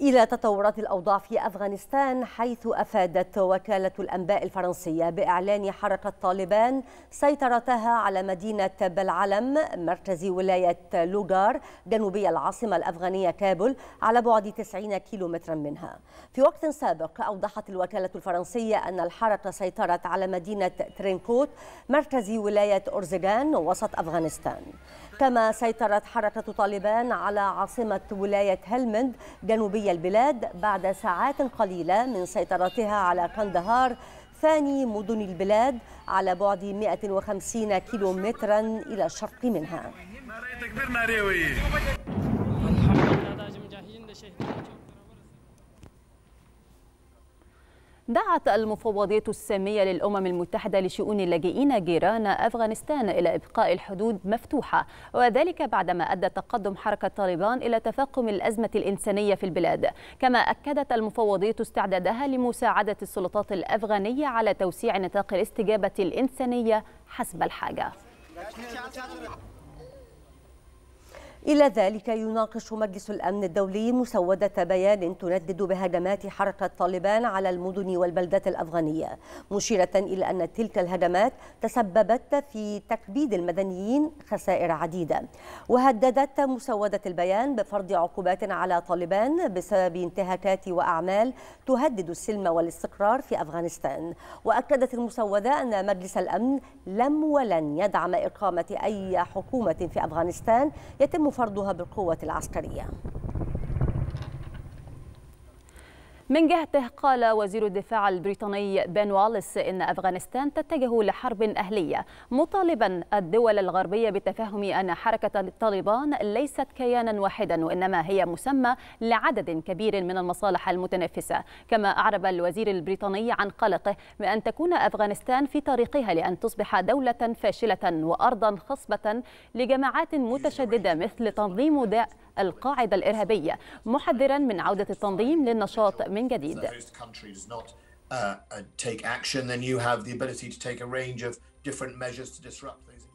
إلى تطورات الأوضاع في أفغانستان حيث أفادت وكالة الأنباء الفرنسية بإعلان حركة طالبان سيطرتها على مدينة بلعلم مركز ولاية لوغار جنوبي العاصمة الأفغانية كابل على بعد 90 كيلو مترا منها في وقت سابق أوضحت الوكالة الفرنسية أن الحركة سيطرت على مدينة ترينكوت مركز ولاية أورزجان وسط أفغانستان كما سيطرت حركة طالبان على عاصمة ولاية هلمند جنوبي البلاد بعد ساعات قليلة من سيطرتها على قندهار ثاني مدن البلاد على بعد 150 كيلومترا إلى الشرق منها دعت المفوضية السامية للأمم المتحدة لشؤون اللاجئين جيران أفغانستان إلى إبقاء الحدود مفتوحة وذلك بعدما أدى تقدم حركة طالبان إلى تفاقم الأزمة الإنسانية في البلاد كما أكدت المفوضية استعدادها لمساعدة السلطات الأفغانية على توسيع نطاق الاستجابة الإنسانية حسب الحاجة إلى ذلك يناقش مجلس الأمن الدولي مسودة بيان تندد بهجمات حركة طالبان على المدن والبلدات الأفغانية مشيرة إلى أن تلك الهجمات تسببت في تكبيد المدنيين خسائر عديدة وهددت مسودة البيان بفرض عقوبات على طالبان بسبب انتهاكات وأعمال تهدد السلم والاستقرار في أفغانستان وأكدت المسودة أن مجلس الأمن لم ولن يدعم إقامة أي حكومة في أفغانستان يتم فرضها بالقوة العسكرية من جهته قال وزير الدفاع البريطاني بن والس إن أفغانستان تتجه لحرب أهلية مطالبا الدول الغربية بتفهم أن حركة الطالبان ليست كيانا واحدا وإنما هي مسمى لعدد كبير من المصالح المتنافسة كما أعرب الوزير البريطاني عن قلقه بأن تكون أفغانستان في طريقها لأن تصبح دولة فاشلة وأرضا خصبة لجماعات متشددة مثل تنظيم داء القاعدة الإرهابية محذرا من عودة التنظيم للنشاط من من جديد not uh, uh, take action, then you have the ability to take a range of different measures to disrupt these.